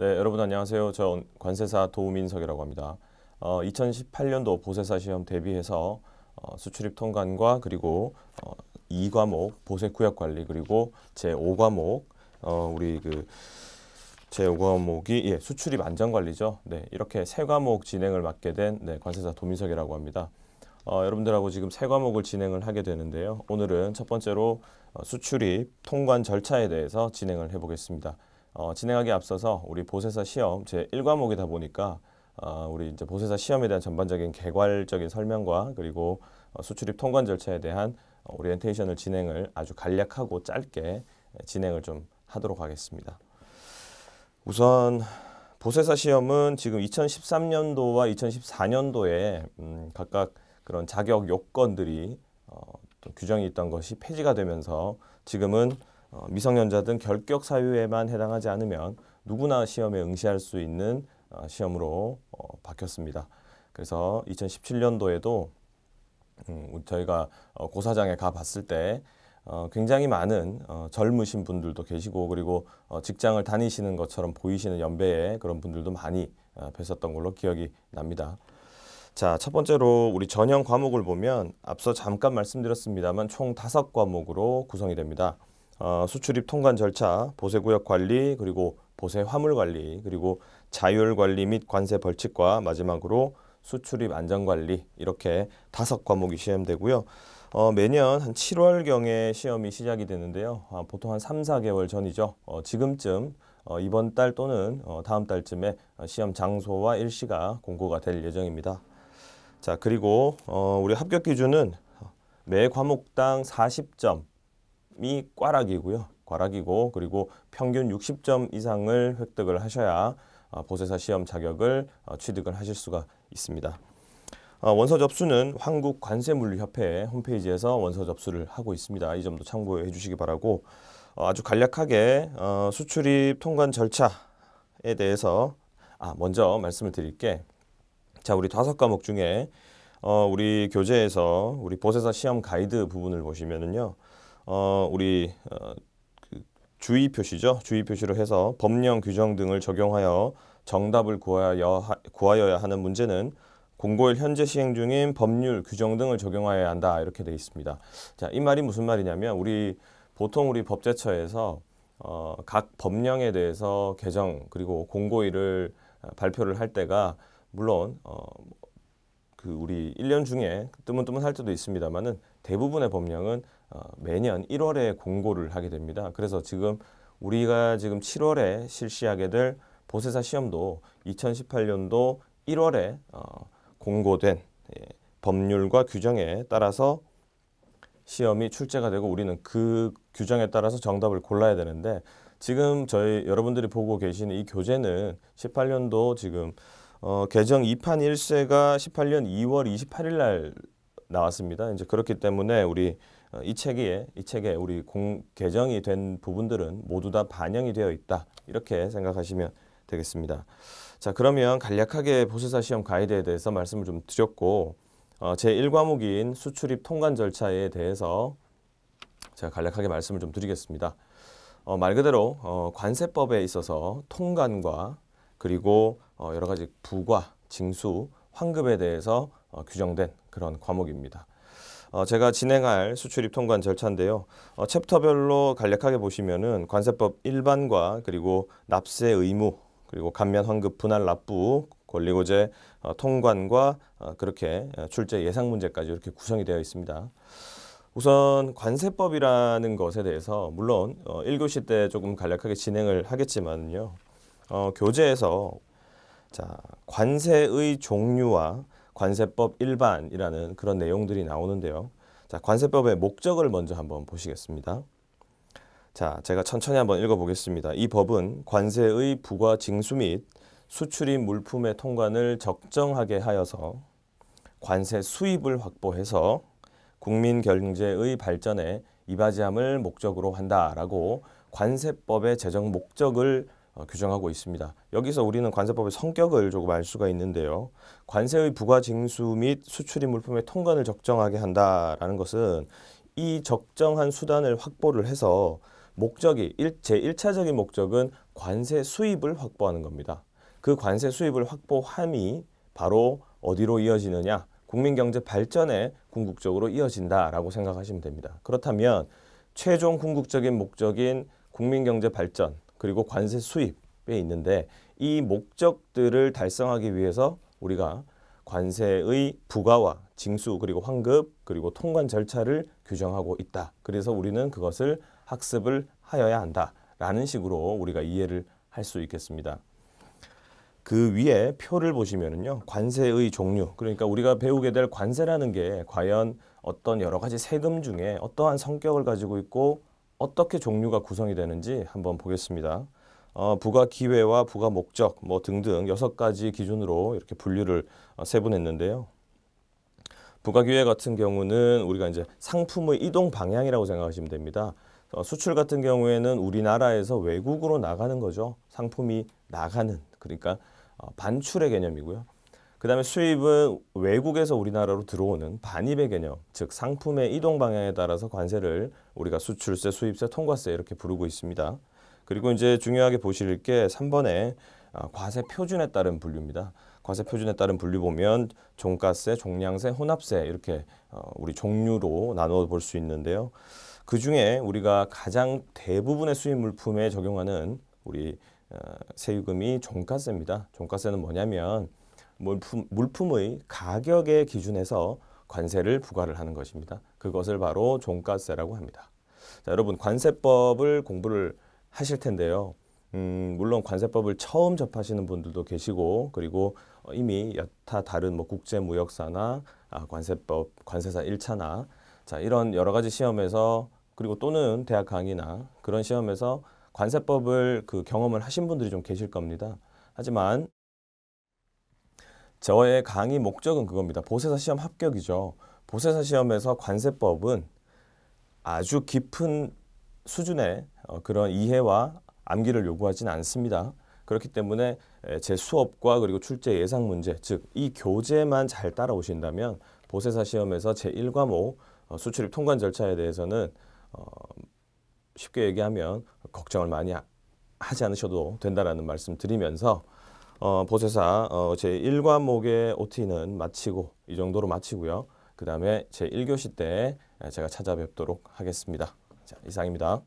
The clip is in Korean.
네, 여러분 안녕하세요. 저 관세사 도우민석이라고 합니다. 어, 2018년도 보세사 시험 대비해서 어, 수출입 통관과 그리고 어, 2과목 보세구역 관리 그리고 제5과목 어, 우리 그 제5과목이 예, 수출입 안전관리죠. 네, 이렇게 세 과목 진행을 맡게 된 네, 관세사 도민석이라고 합니다. 어, 여러분들하고 지금 세 과목을 진행을 하게 되는데요. 오늘은 첫 번째로 어, 수출입 통관 절차에 대해서 진행을 해보겠습니다. 어, 진행하기에 앞서서 우리 보세사 시험 제 1과목이다 보니까 어, 우리 이제 보세사 시험에 대한 전반적인 개괄적인 설명과 그리고 어, 수출입 통관 절차에 대한 어, 오리엔테이션을 진행을 아주 간략하고 짧게 진행을 좀 하도록 하겠습니다. 우선 보세사 시험은 지금 2013년도와 2014년도에 음, 각각 그런 자격 요건들이 어, 규정이 있던 것이 폐지가 되면서 지금은 어, 미성년자 등 결격 사유에만 해당하지 않으면 누구나 시험에 응시할 수 있는 어, 시험으로 어, 바뀌었습니다. 그래서 2017년도에도 음, 저희가 고사장에 가봤을 때 굉장히 많은 젊으신 분들도 계시고 그리고 직장을 다니시는 것처럼 보이시는 연배의 그런 분들도 많이 뵀었던 걸로 기억이 납니다. 자, 첫 번째로 우리 전형 과목을 보면 앞서 잠깐 말씀드렸습니다만 총 다섯 과목으로 구성이 됩니다. 어, 수출입 통관 절차, 보세구역 관리, 그리고 보세 화물 관리, 그리고 자율 관리 및 관세 벌칙과 마지막으로 수출입 안전 관리 이렇게 다섯 과목이 시험되고요. 어, 매년 한 7월경에 시험이 시작이 되는데요. 아, 보통 한 3, 4개월 전이죠. 어, 지금쯤 어, 이번 달 또는 어, 다음 달쯤에 시험 장소와 일시가 공고가 될 예정입니다. 자, 그리고 어, 우리 합격 기준은 매 과목당 40점, 60점이 꽈락이고요. 과락이고 그리고 평균 60점 이상을 획득을 하셔야 어, 보세사 시험 자격을 어, 취득을 하실 수가 있습니다. 어, 원서 접수는 한국관세물류협회 홈페이지에서 원서 접수를 하고 있습니다. 이 점도 참고해 주시기 바라고 아주 간략하게 수출입 통관 절차에 대해서 아, 먼저 말씀을 드릴게 자 우리 다섯 과목 중에 우리 교재에서 우리 보세사 시험 가이드 부분을 보시면은요 어, 우리 어, 그 주의 표시죠. 주의 표시로 해서 법령 규정 등을 적용하여 정답을 구하여 구하여야 하는 문제는 공고일 현재 시행 중인 법률 규정 등을 적용하여야 한다 이렇게 돼 있습니다. 자, 이 말이 무슨 말이냐면 우리 보통 우리 법제처에서 어, 각 법령에 대해서 개정 그리고 공고일을 발표를 할 때가 물론 어, 그 우리 1년 중에 뜨문뜨문 할 때도 있습니다만은 대부분의 법령은 어, 매년 1월에 공고를 하게 됩니다. 그래서 지금 우리가 지금 7월에 실시하게 될 보세사 시험도 2018년도 1월에 어, 공고된 예, 법률과 규정에 따라서 시험이 출제가 되고 우리는 그 규정에 따라서 정답을 골라야 되는데 지금 저희 여러분들이 보고 계시는 이 교재는 18년도 지금 어, 개정 2판 1세가 18년 2월 28일 날 나왔습니다. 이제 그렇기 때문에 우리 어, 이 책에 이 책에 우리 공, 개정이 된 부분들은 모두 다 반영이 되어 있다 이렇게 생각하시면 되겠습니다. 자 그러면 간략하게 보세사 시험 가이드에 대해서 말씀을 좀 드렸고 어, 제 1과목인 수출입 통관 절차에 대해서 제가 간략하게 말씀을 좀 드리겠습니다. 어, 말 그대로 어, 관세법에 있어서 통관과 그리고 어, 여러 가지 부과, 징수, 환급에 대해서 어, 규정된 그런 과목입니다. 어, 제가 진행할 수출입 통관 절차인데요. 어, 챕터별로 간략하게 보시면은 관세법 일반과 그리고 납세 의무 그리고 감면 환급 분할 납부 권리고제 어, 통관과 어, 그렇게 출제 예상 문제까지 이렇게 구성이 되어 있습니다. 우선 관세법이라는 것에 대해서 물론 어, 1교시 때 조금 간략하게 진행을 하겠지만요. 어, 교재에서 자, 관세의 종류와 관세법 일반이라는 그런 내용들이 나오는데요. 자, 관세법의 목적을 먼저 한번 보시겠습니다. 자, 제가 천천히 한번 읽어보겠습니다. 이 법은 관세의 부과 징수 및 수출입 물품의 통관을 적정하게 하여서 관세 수입을 확보해서 국민 경제의 발전에 이바지함을 목적으로 한다라고 관세법의 제정 목적을 어, 규정하고 있습니다. 여기서 우리는 관세법의 성격을 조금 알 수가 있는데요. 관세의 부과 징수 및 수출입 물품의 통관을 적정하게 한다라는 것은 이 적정한 수단을 확보를 해서 목적이 제1차적인 목적은 관세 수입을 확보하는 겁니다. 그 관세 수입을 확보함이 바로 어디로 이어지느냐? 국민 경제 발전에 궁극적으로 이어진다라고 생각하시면 됩니다. 그렇다면 최종 궁극적인 목적인 국민 경제 발전, 그리고 관세 수입에 있는데 이 목적들을 달성하기 위해서 우리가 관세의 부과와 징수 그리고 환급 그리고 통관 절차를 규정하고 있다. 그래서 우리는 그것을 학습을 하여야 한다라는 식으로 우리가 이해를 할 수 있겠습니다. 그 위에 표를 보시면요 관세의 종류. 그러니까 우리가 배우게 될 관세라는 게 과연 어떤 여러 가지 세금 중에 어떠한 성격을 가지고 있고 어떻게 종류가 구성이 되는지 한번 보겠습니다. 어, 부가 기회와 부가 목적 뭐 등등 여섯 가지 기준으로 이렇게 분류를 어, 세분했는데요. 부가 기회 같은 경우는 우리가 이제 상품의 이동 방향이라고 생각하시면 됩니다. 어, 수출 같은 경우에는 우리나라에서 외국으로 나가는 거죠. 상품이 나가는 그러니까 어, 반출의 개념이고요. 그다음에 수입은 외국에서 우리나라로 들어오는 반입의 개념, 즉 상품의 이동 방향에 따라서 관세를 우리가 수출세, 수입세, 통과세 이렇게 부르고 있습니다. 그리고 이제 중요하게 보실 게 3번에 아, 과세 표준에 따른 분류입니다. 과세 표준에 따른 분류 보면 종가세, 종량세, 혼합세 이렇게 어, 우리 종류로 나눠 볼 수 있는데요. 그 중에 우리가 가장 대부분의 수입 물품에 적용하는 우리 어, 세유금이 종가세입니다. 종가세는 뭐냐면 물품, 물품의 가격의 기준에서 관세를 부과를 하는 것입니다. 그것을 바로 종가세라고 합니다. 자, 여러분 관세법을 공부를 하실 텐데요. 음, 물론 관세법을 처음 접하시는 분들도 계시고 그리고 이미 여타 다른 뭐 국제무역사나 아, 관세법 관세사 1차나 자, 이런 여러 가지 시험에서 그리고 또는 대학 강의나 그런 시험에서 관세법을 그 경험을 하신 분들이 좀 계실 겁니다. 하지만 저의 강의 목적은 그겁니다. 보세사 시험 합격이죠. 보세사 시험에서 관세법은 아주 깊은 수준의 어, 그런 이해와 암기를 요구하지 않습니다. 그렇기 때문에 제 수업과 그리고 출제 예상 문제, 즉 이 교재만 잘 따라오신다면 보세사 시험에서 제1과목 어, 수출입 통관 절차에 대해서는 어, 쉽게 얘기하면 걱정을 많이 하지 않으셔도 된다라는 말씀 드리면서 어, 보세사 어, 제1과목의 OT는 마치고 이 정도로 마치고요. 그 다음에 제1교시 때 제가 찾아뵙도록 하겠습니다. 자, 이상입니다.